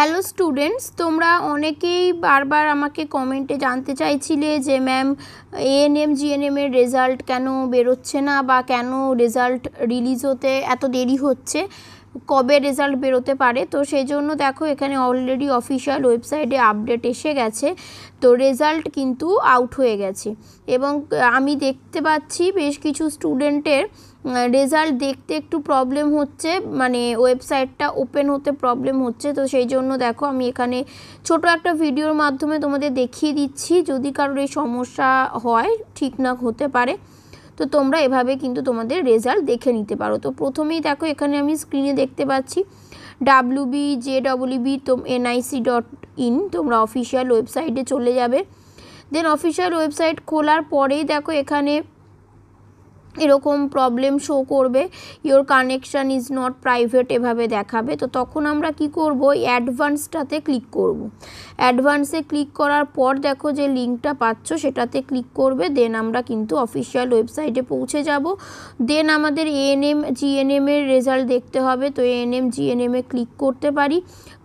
hello students তোমরা অনেকেই বারবার আমাকে কমেন্টে জানতে চাইছিলে যে ম্যাম এএনএম জিএনএম এর রেজাল্ট কেন বেরোচ্ছে না বা কেন রেজাল্ট রিলিজ হতে এত দেরি হচ্ছে কবে রেজাল্ট বেরোতে পারে তো সেই জন্য দেখো এখানে অলরেডি অফিসিয়াল ওয়েবসাইটে আপডেট এসে গেছে তো রেজাল্ট কিন্তু আউট হয়ে গেছে এবং আমি দেখতে পাচ্ছি বেশ কিছু স্টুডেন্টের রেজাল্ট দেখতে একটু প্রবলেম হচ্ছে মানে ওয়েবসাইটটা ওপেন হতে প্রবলেম হচ্ছে তো সেই জন্য দেখো আমি এখানে ছোট একটা ভিডিওর মাধ্যমে তোমাদের দেখিয়ে দিচ্ছি যদি কারোর এই সমস্যা হয় ঠিক না হতে পারে তো তোমরা এভাবে কিন্তু তোমাদের রেজাল্ট দেখে নিতে পারো তো প্রথমেই দেখো এখানে আমি স্ক্রিনে দেখতে পাচ্ছি W B J W B NIC dot in তোমরা অফিসিয়াল ওয়েবসাইটে চলে যাবে দেন অফিসিয়াল ওয়েবসাইট খোলার পরেই দেখো এখানে এরকম প্রবলেম শো করবে your connection is not private এভাবে দেখাবে তো তখন আমরা কি করব অ্যাডভান্সটাতে ক্লিক করব অ্যাডভান্সে ক্লিক করার পর দেখো যে লিঙ্কটা পাচ্ছ সেটাতে ক্লিক করবে দেন আমরা কিন্তু অফিসিয়াল ওয়েবসাইটে পৌঁছে যাব দেন আমাদের এএনএম জিএনএম এর রেজাল্ট দেখতে হবে তো এএনএম জিএনএম এ ক্লিক করতে পারি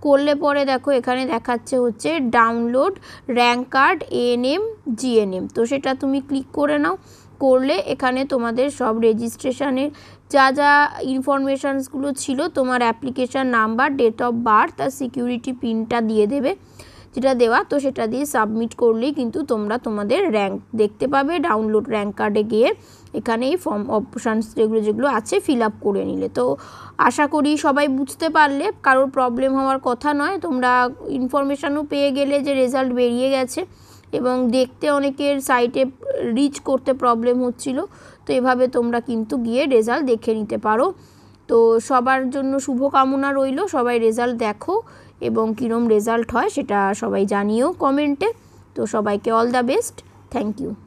করলে পরে দেখো এখানে দেখাচ্ছে হচ্ছে download rank card ANM GNM তো সেটা তুমি ক্লিক করে নাও করলে এখানে তোমাদের সব রেজিস্ট্রেশনের যা যা ইনফরমেশানসগুলো ছিল তোমার application number date of birth আর সিকিউরিটি পিনটা দিয়ে দেবে যেটা দেওয়া তো সেটা দিয়ে সাবমিট করলেই কিন্তু তোমরা তোমাদের র্যাঙ্ক দেখতে পাবে ডাউনলোড র্যাঙ্ক কার্ডে গিয়ে এখানে এই ফর্ম অপশানস যেগুলো যেগুলো আছে ফিল আপ করে নিলে তো আশা করি সবাই বুঝতে পারলে কারোর প্রবলেম হওয়ার কথা নয় তোমরা ইনফরমেশানও পেয়ে গেলে যে রেজাল্ট বেরিয়ে গেছে এবং দেখতে অনেকের সাইটে রিচ করতে প্রবলেম হচ্ছিল তো এভাবে তোমরা কিন্তু গিয়ে রেজাল্ট দেখে নিতে পারো তো সবার জন্য শুভকামনা রইল সবাই রেজাল্ট দেখো এবং কীরম রেজাল্ট হয় সেটা সবাই জানিও কমেন্টে তো সবাইকে all the best thank you